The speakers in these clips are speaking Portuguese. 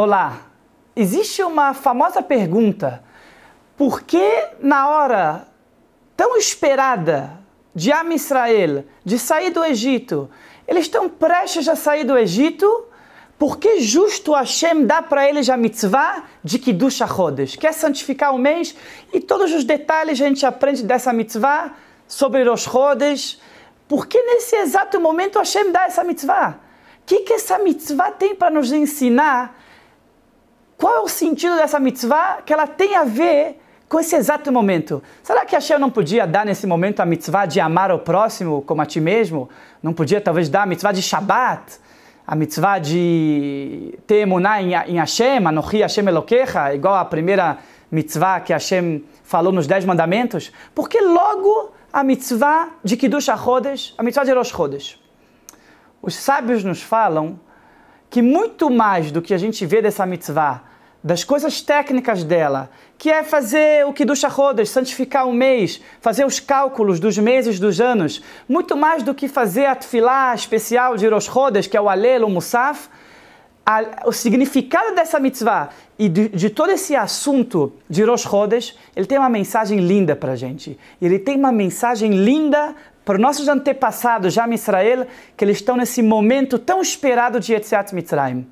Olá! Existe uma famosa pergunta: por que na hora tão esperada de Am Israel, de sair do Egito, eles estão prestes a sair do Egito? Por que justo Hashem dá para eles a mitzvah de Kiddush rodas? Quer santificar o mês? E todos os detalhes a gente aprende dessa mitzvah sobre os rodas. Por que nesse exato momento Hashem dá essa mitzvah? O que, que essa mitzvah tem para nos ensinar qual é o sentido dessa mitzvah que ela tem a ver com esse exato momento? Será que Hashem não podia dar nesse momento a mitzvah de amar o próximo como a ti mesmo? Não podia talvez dar a mitzvah de Shabat? A mitzvah de ter emuná em, Hashem, Anohi Hashem Eloquecha, igual a primeira mitzvah que Hashem falou nos Dez Mandamentos? Porque logo a mitzvah de Kiddush HaChodesh, a mitzvah de Rosh Chodesh. Os sábios nos falam que muito mais do que a gente vê dessa mitzvah, das coisas técnicas dela, que é fazer o que do Rodas, santificar o mês, fazer os cálculos dos meses, dos anos, muito mais do que fazer a tefilá especial de Rosh Rodas, que é o alelo Musaf, a, o significado dessa mitzvah e de, de, todo esse assunto de Rosh Hodesh, ele tem uma mensagem linda para a gente. Ele tem uma mensagem linda para os nossos antepassados, já em Israel, que eles estão nesse momento tão esperado de Yetziat Mitzrayim.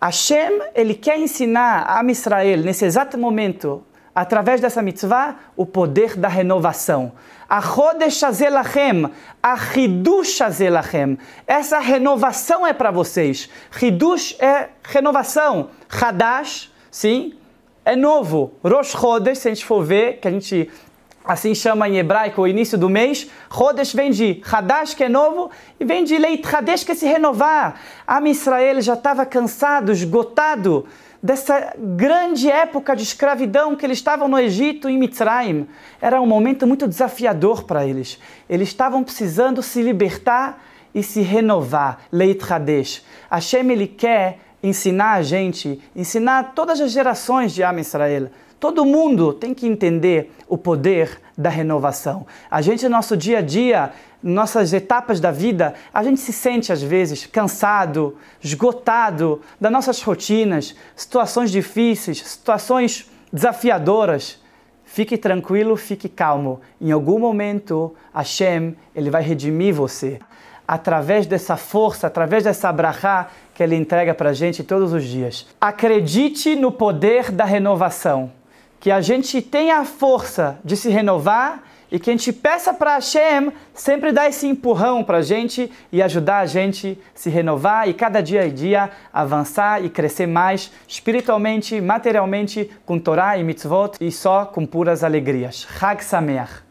Hashem, ele quer ensinar a Am Israel, nesse exato momento, através dessa mitzvah, o poder da renovação. Achodeshazelachem, achiduchazelachem. Essa renovação é para vocês. Hidush é renovação. Hadash, sim, é novo. Rosh Chodesh, se a gente for ver, que a gente Assim chama em hebraico o início do mês. Rodesh vem de Hadash, que é novo, e vem de Leit Hadesh, que é se renovar. Am Israel já estava cansado, esgotado dessa grande época de escravidão que eles estavam no Egito, em Mitzrayim. Era um momento muito desafiador para eles. Eles estavam precisando se libertar e se renovar. Leit Hadesh. Hashem, ele quer ensinar a gente, ensinar todas as gerações de Am Israel. Todo mundo tem que entender o poder da renovação. A gente, no nosso dia a dia, nossas etapas da vida, a gente se sente às vezes cansado, esgotado das nossas rotinas, situações difíceis, situações desafiadoras. Fique tranquilo, fique calmo. Em algum momento, Hashem ele vai redimir você através dessa força, através dessa brachá que ele entrega para a gente todos os dias. Acredite no poder da renovação, que a gente tenha a força de se renovar e que a gente peça para Hashem sempre dar esse empurrão para a gente e ajudar a gente se renovar e cada dia a dia avançar e crescer mais espiritualmente, materialmente, com Torá e mitzvot e só com puras alegrias. Hag Sameach.